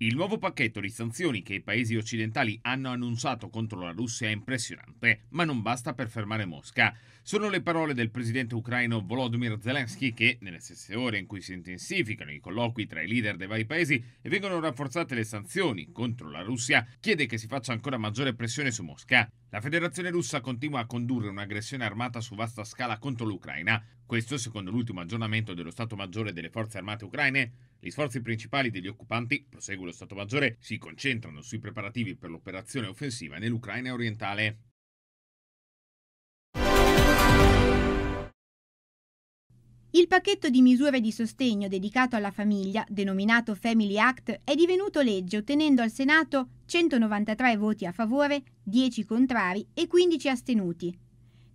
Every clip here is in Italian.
Il nuovo pacchetto di sanzioni che i paesi occidentali hanno annunciato contro la Russia è impressionante, ma non basta per fermare Mosca. Sono le parole del presidente ucraino Volodymyr Zelensky che, nelle stesse ore in cui si intensificano i colloqui tra i leader dei vari paesi e vengono rafforzate le sanzioni contro la Russia, chiede che si faccia ancora maggiore pressione su Mosca. La federazione russa continua a condurre un'aggressione armata su vasta scala contro l'Ucraina. Questo secondo l'ultimo aggiornamento dello Stato Maggiore delle Forze Armate ucraine. Gli sforzi principali degli occupanti, prosegue lo Stato Maggiore, si concentrano sui preparativi per l'operazione offensiva nell'Ucraina orientale. Il pacchetto di misure di sostegno dedicato alla famiglia, denominato Family Act, è divenuto legge ottenendo al Senato 193 voti a favore, 10 contrari e 15 astenuti.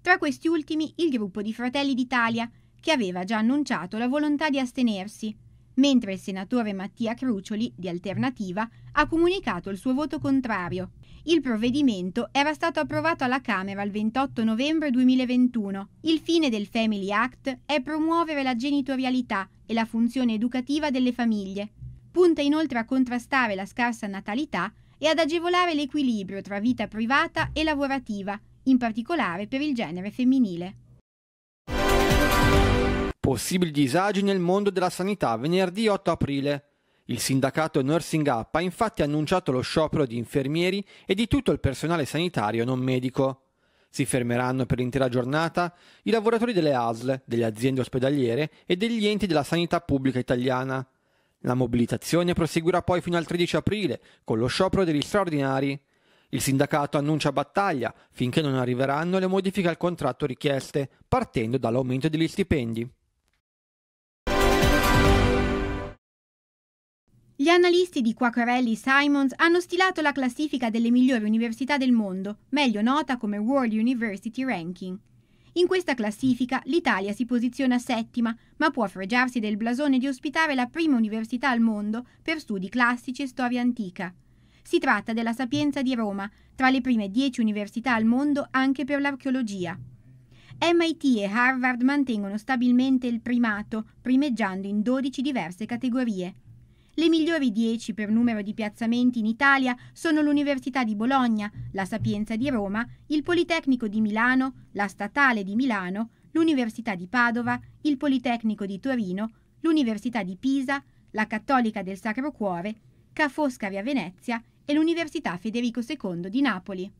Tra questi ultimi il gruppo di Fratelli d'Italia, che aveva già annunciato la volontà di astenersi mentre il senatore Mattia Crucioli, di Alternativa, ha comunicato il suo voto contrario. Il provvedimento era stato approvato alla Camera il 28 novembre 2021. Il fine del Family Act è promuovere la genitorialità e la funzione educativa delle famiglie. Punta inoltre a contrastare la scarsa natalità e ad agevolare l'equilibrio tra vita privata e lavorativa, in particolare per il genere femminile. Possibili disagi nel mondo della sanità venerdì 8 aprile. Il sindacato Nursing Up ha infatti annunciato lo sciopero di infermieri e di tutto il personale sanitario non medico. Si fermeranno per l'intera giornata i lavoratori delle ASL, delle aziende ospedaliere e degli enti della sanità pubblica italiana. La mobilitazione proseguirà poi fino al 13 aprile con lo sciopero degli straordinari. Il sindacato annuncia battaglia finché non arriveranno le modifiche al contratto richieste, partendo dall'aumento degli stipendi. Gli analisti di Quacquarelli Simons hanno stilato la classifica delle migliori università del mondo, meglio nota come World University Ranking. In questa classifica l'Italia si posiziona settima, ma può fregiarsi del blasone di ospitare la prima università al mondo per studi classici e storia antica. Si tratta della Sapienza di Roma, tra le prime dieci università al mondo anche per l'archeologia. MIT e Harvard mantengono stabilmente il primato, primeggiando in 12 diverse categorie. Le migliori 10 per numero di piazzamenti in Italia sono l'Università di Bologna, la Sapienza di Roma, il Politecnico di Milano, la Statale di Milano, l'Università di Padova, il Politecnico di Torino, l'Università di Pisa, la Cattolica del Sacro Cuore, Ca' Foscari a Venezia e l'Università Federico II di Napoli.